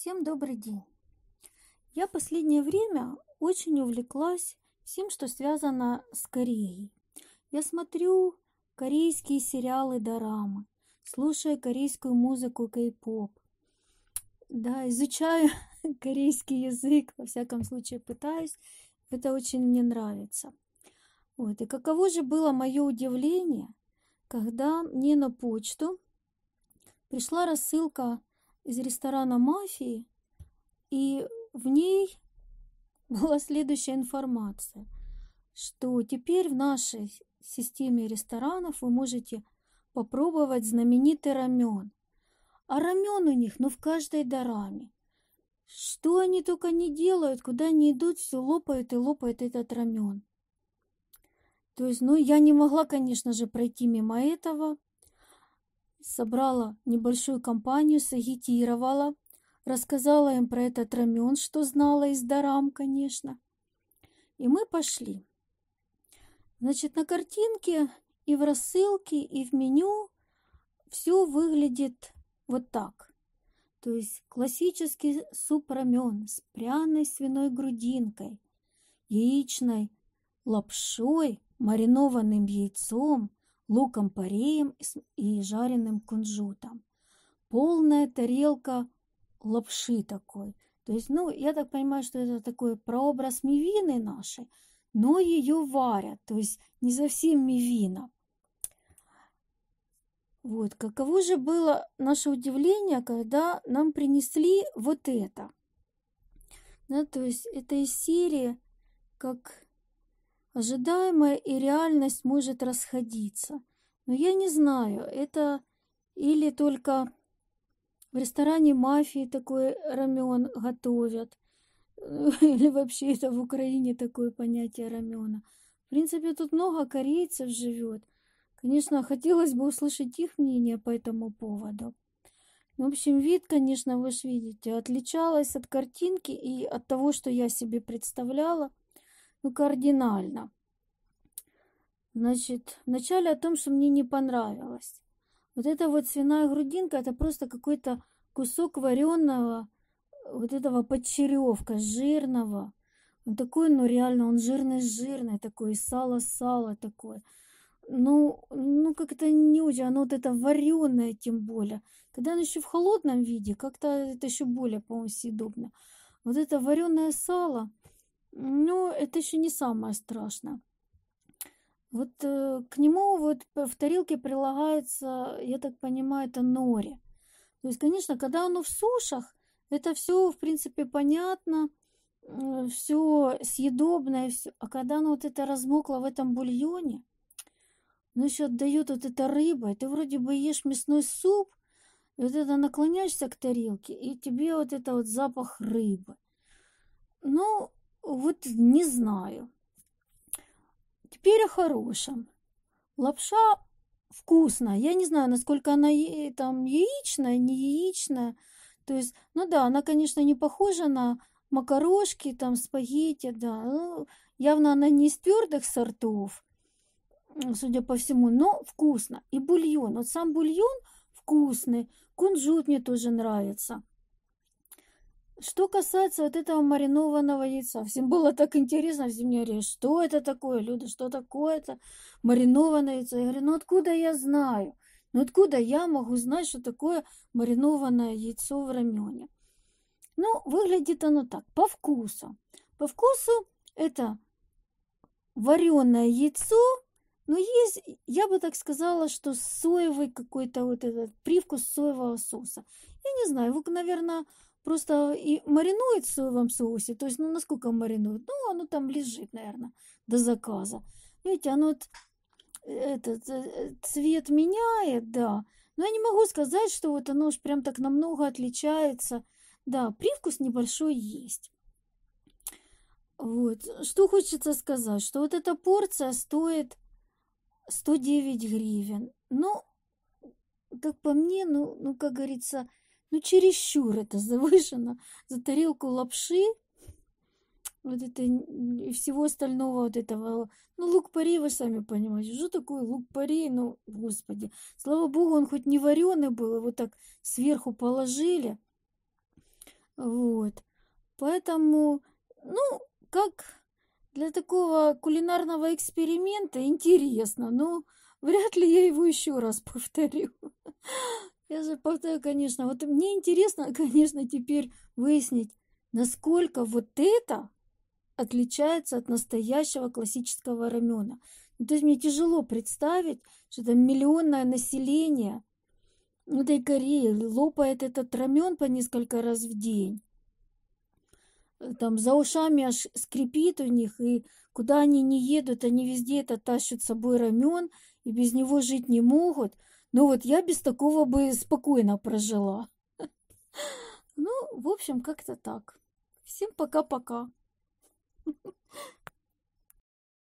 Всем добрый день! Я последнее время очень увлеклась всем, что связано с Кореей. Я смотрю корейские сериалы дорамы, слушаю корейскую музыку кей-поп. Да, изучаю корейский язык, во всяком случае пытаюсь. Это очень мне нравится. Вот. И каково же было мое удивление, когда мне на почту пришла рассылка из ресторана «Мафии», и в ней была следующая информация, что теперь в нашей системе ресторанов вы можете попробовать знаменитый рамен. А рамен у них, ну, в каждой дораме. Что они только не делают, куда они идут, все лопают и лопают этот рамен. То есть, ну, я не могла, конечно же, пройти мимо этого собрала небольшую компанию, сагитировала, рассказала им про этот рамен, что знала из дарам, конечно. И мы пошли. Значит, на картинке и в рассылке, и в меню все выглядит вот так. То есть классический суп рамен с пряной свиной грудинкой, яичной лапшой, маринованным яйцом, луком-пореем и жареным кунжутом. Полная тарелка лапши такой. То есть, ну, я так понимаю, что это такой прообраз мивины нашей, но ее варят, то есть не совсем мивина. Вот, каково же было наше удивление, когда нам принесли вот это. Да, то есть это из серии, как Ожидаемое и реальность может расходиться. Но я не знаю, это или только в ресторане мафии такой рамен готовят, или вообще это в Украине такое понятие рамена. В принципе, тут много корейцев живет. Конечно, хотелось бы услышать их мнение по этому поводу. Ну, в общем, вид, конечно, вы же видите, отличалась от картинки и от того, что я себе представляла, ну, кардинально. Значит, вначале о том, что мне не понравилось. Вот эта вот свиная грудинка, это просто какой-то кусок вареного, э, вот этого подчеревка, жирного. Он такой, ну реально, он жирный-жирный такой, сало-сало такое. Ну, ну как-то не очень, оно вот это вареное тем более. Когда оно еще в холодном виде, как-то это еще более, по-моему, съедобно. Вот это вареное сало, ну, это еще не самое страшное. Вот э, к нему вот в тарелке прилагается, я так понимаю, это нори. То есть, конечно, когда оно в сушах, это все, в принципе, понятно, э, все съедобное, все. А когда оно вот это размокло в этом бульоне, ну еще отдает вот эта рыба, и ты вроде бы ешь мясной суп, и вот это наклоняешься к тарелке, и тебе вот это вот запах рыбы. Ну, вот не знаю. Теперь о хорошем. Лапша вкусная. Я не знаю, насколько она э, там яичная, не яичная. То есть, ну да, она, конечно, не похожа на макарошки, там, спагетти, да. Ну, явно она не из твердых сортов, судя по всему, но вкусно. И бульон. Вот сам бульон вкусный. Кунжут мне тоже нравится. Что касается вот этого маринованного яйца, всем было так интересно, все мне говорили, что это такое, Люда, что такое это маринованное яйцо? Я говорю, ну откуда я знаю? Ну откуда я могу знать, что такое маринованное яйцо в рамене? Ну, выглядит оно так, по вкусу. По вкусу это вареное яйцо, но есть, я бы так сказала, что соевый какой-то вот этот привкус соевого соуса. Я не знаю, его, наверное, просто и маринует в своем соусе, то есть, ну, насколько маринует? Ну, оно там лежит, наверное, до заказа. Видите, оно вот, этот, э, цвет меняет, да. Но я не могу сказать, что вот оно уж прям так намного отличается. Да, привкус небольшой есть. Вот. Что хочется сказать, что вот эта порция стоит 109 гривен. Ну, как по мне, ну, ну как говорится, ну, чересчур это завышено за тарелку лапши, вот это и всего остального вот этого. Ну, лук пари, вы сами понимаете, что такое лук пари, ну, господи. Слава богу, он хоть не вареный был, его так сверху положили. Вот. Поэтому, ну, как для такого кулинарного эксперимента интересно, но вряд ли я его еще раз повторю. Я же конечно, вот мне интересно, конечно, теперь выяснить, насколько вот это отличается от настоящего классического рамена. Ну, то есть мне тяжело представить, что там миллионное население этой Кореи лопает этот рамен по несколько раз в день. Э, там за ушами аж скрипит у них, и куда они не едут, они везде это тащат с собой рамен, и без него жить не могут – ну вот я без такого бы спокойно прожила. Ну, в общем, как-то так. Всем пока-пока.